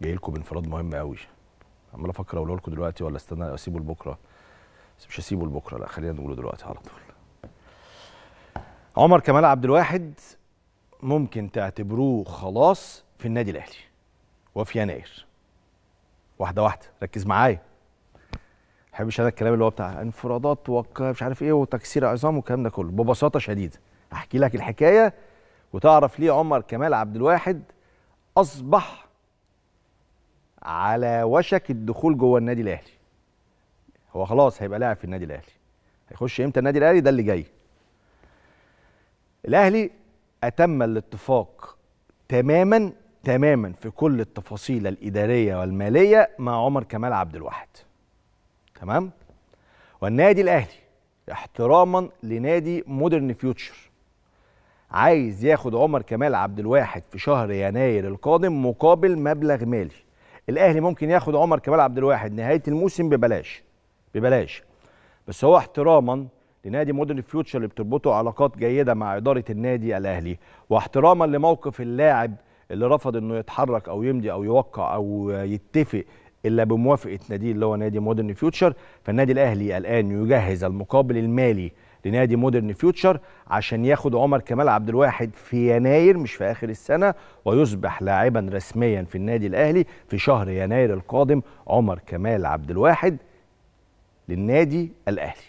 جاي لكم بانفراد مهم قوي عمال افكر اقوله لكم دلوقتي ولا استنى اسيبه لبكره بس مش هسيبه لبكره لا خلينا نقوله دلوقتي على طول عمر كمال عبد الواحد ممكن تعتبروه خلاص في النادي الاهلي وفي يناير واحده واحده ركز معايا بحبش انا الكلام اللي هو بتاع انفرادات وك مش عارف ايه وتكسير عظام والكلام ده كله ببساطه شديده احكي لك الحكايه وتعرف ليه عمر كمال عبد الواحد اصبح على وشك الدخول جوه النادي الاهلي هو خلاص هيبقى لاعب في النادي الاهلي هيخش امتى النادي الاهلي ده اللي جاي الاهلي اتم الاتفاق تماما تماما في كل التفاصيل الاداريه والماليه مع عمر كمال عبد الواحد تمام والنادي الاهلي احتراما لنادي مودرن فيوتشر عايز ياخد عمر كمال عبد الواحد في شهر يناير القادم مقابل مبلغ مالي الاهلي ممكن ياخد عمر كمال عبد الواحد نهايه الموسم ببلاش ببلاش بس هو احتراما لنادي مودرن فيوتشر اللي بتربطه علاقات جيده مع اداره النادي الاهلي واحتراما لموقف اللاعب اللي رفض انه يتحرك او يمضي او يوقع او يتفق الا بموافقه ناديه اللي هو نادي مودرن فيوتشر فالنادي الاهلي الان يجهز المقابل المالي لنادي مودرن فيوتشر عشان ياخد عمر كمال عبد الواحد في يناير مش في اخر السنه ويصبح لاعبا رسميا في النادي الاهلي في شهر يناير القادم عمر كمال عبد الواحد للنادي الاهلي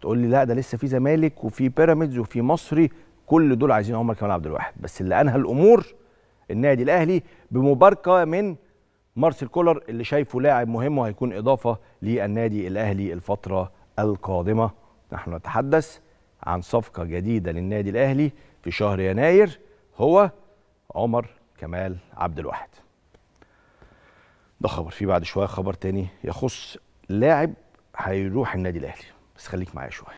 تقول لي لا ده لسه في زمالك وفي بيراميدز وفي مصري كل دول عايزين عمر كمال عبد الواحد بس اللي انهى الامور النادي الاهلي بمباركه من مارسيل كولر اللي شايفه لاعب مهم وهيكون اضافه للنادي الاهلي الفتره القادمه نحن نتحدث عن صفقة جديدة للنادي الأهلي في شهر يناير هو عمر كمال عبد الواحد ده خبر فيه بعد شوية خبر تاني يخص لاعب هيروح النادي الأهلي بس خليك معايا شوية